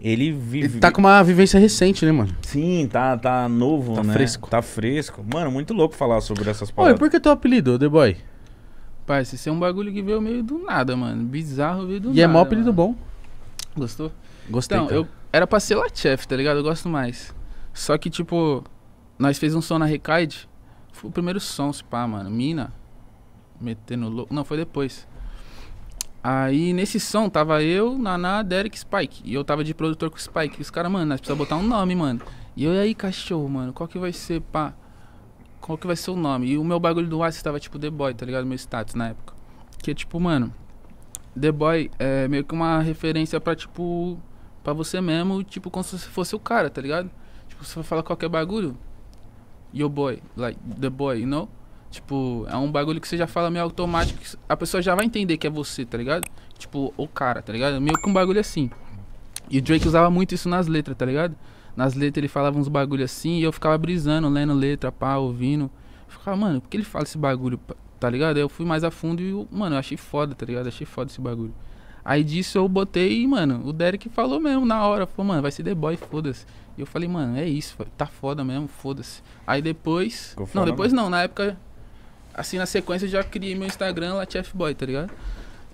Ele vive. Ele tá com uma vivência recente, né, mano? Sim, tá, tá novo, tá né? Tá fresco. Tá fresco. Mano, muito louco falar sobre essas palavras. Oi, por que teu apelido, The Boy? Pai, esse é um bagulho que veio meio do nada, mano. Bizarro veio do e é nada. E é mó apelido mano. bom. Gostou? Gostei. Então, cara. eu era pra ser Latchef, tá ligado? Eu gosto mais. Só que, tipo, nós fez um som na Recaide. Foi o primeiro som, se pá, mano. Mina. Metendo louco. Não, foi depois. Aí nesse som tava eu, Naná, Derek Spike. E eu tava de produtor com o Spike. E os caras, mano, nós precisamos botar um nome, mano. E eu, e aí, cachorro, mano, qual que vai ser, pá? Qual que vai ser o nome? E o meu bagulho do Ace tava tipo The Boy, tá ligado? Meu status na época. Que tipo, mano, The Boy é meio que uma referência pra tipo. pra você mesmo, tipo, como se você fosse o cara, tá ligado? Tipo, você vai falar qualquer bagulho. Yo boy, like The Boy, you know? Tipo, é um bagulho que você já fala meio automático, a pessoa já vai entender que é você, tá ligado? Tipo, o cara, tá ligado? Meio que um bagulho assim. E o Drake usava muito isso nas letras, tá ligado? Nas letras ele falava uns bagulho assim e eu ficava brisando, lendo letra, pá, ouvindo. Eu ficava, mano, por que ele fala esse bagulho, tá ligado? Aí eu fui mais a fundo e, mano, eu achei foda, tá ligado? achei foda esse bagulho. Aí disso eu botei e, mano, o Derek falou mesmo na hora, falou, mano, vai ser The Boy, foda-se. E eu falei, mano, é isso, tá foda mesmo, foda-se. Aí depois. Não, depois não, na época assim, na sequência eu já criei meu Instagram lá, Chef Boy, tá ligado?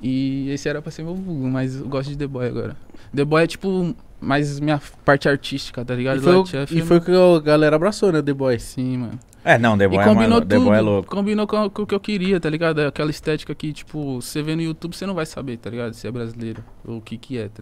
E esse era pra ser meu vulgo, mas eu gosto de The Boy agora. The Boy é tipo mais minha parte artística, tá ligado? E foi, o, Chef, e foi que a galera abraçou, né? The Boy. Sim, mano. É, não, The Boy, e é combinou é, tudo, The Boy é louco. Combinou com, com, o que eu queria, tá ligado? Aquela estética que, tipo, você vê no YouTube, você não vai saber, tá ligado? Se é brasileiro ou o que que é, tá